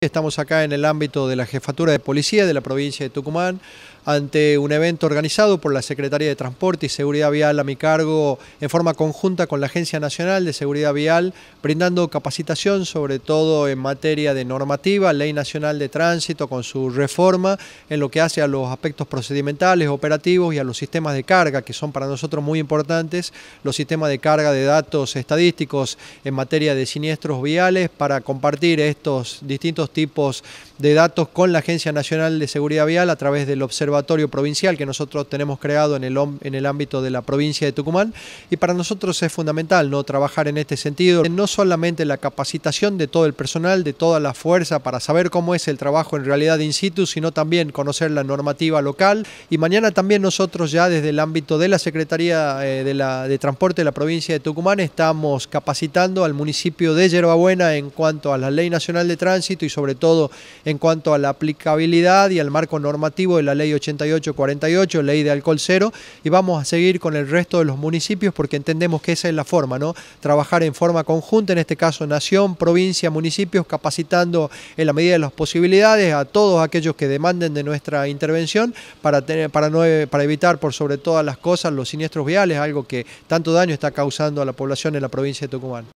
Estamos acá en el ámbito de la Jefatura de Policía de la provincia de Tucumán ante un evento organizado por la Secretaría de Transporte y Seguridad Vial a mi cargo en forma conjunta con la Agencia Nacional de Seguridad Vial, brindando capacitación sobre todo en materia de normativa, Ley Nacional de Tránsito con su reforma en lo que hace a los aspectos procedimentales, operativos y a los sistemas de carga que son para nosotros muy importantes, los sistemas de carga de datos estadísticos en materia de siniestros viales para compartir estos distintos tipos de datos con la Agencia Nacional de Seguridad Vial a través del Observatorio Provincial que nosotros tenemos creado en el, en el ámbito de la provincia de Tucumán. Y para nosotros es fundamental ¿no? trabajar en este sentido, no solamente la capacitación de todo el personal, de toda la fuerza para saber cómo es el trabajo en realidad in situ, sino también conocer la normativa local. Y mañana también nosotros ya desde el ámbito de la Secretaría eh, de, Transporte de la provincia de Tucumán estamos capacitando al municipio de Yerbabuena en cuanto a la Ley Nacional de Tránsito y sobre todo en cuanto a la aplicabilidad y al marco normativo de la ley 8848, ley de alcohol cero, y vamos a seguir con el resto de los municipios porque entendemos que esa es la forma, ¿no? Trabajar en forma conjunta, en este caso nación, provincia, municipios, capacitando en la medida de las posibilidades a todos aquellos que demanden de nuestra intervención para, para, para evitar por sobre todas las cosas los siniestros viales, algo que tanto daño está causando a la población en la provincia de Tucumán.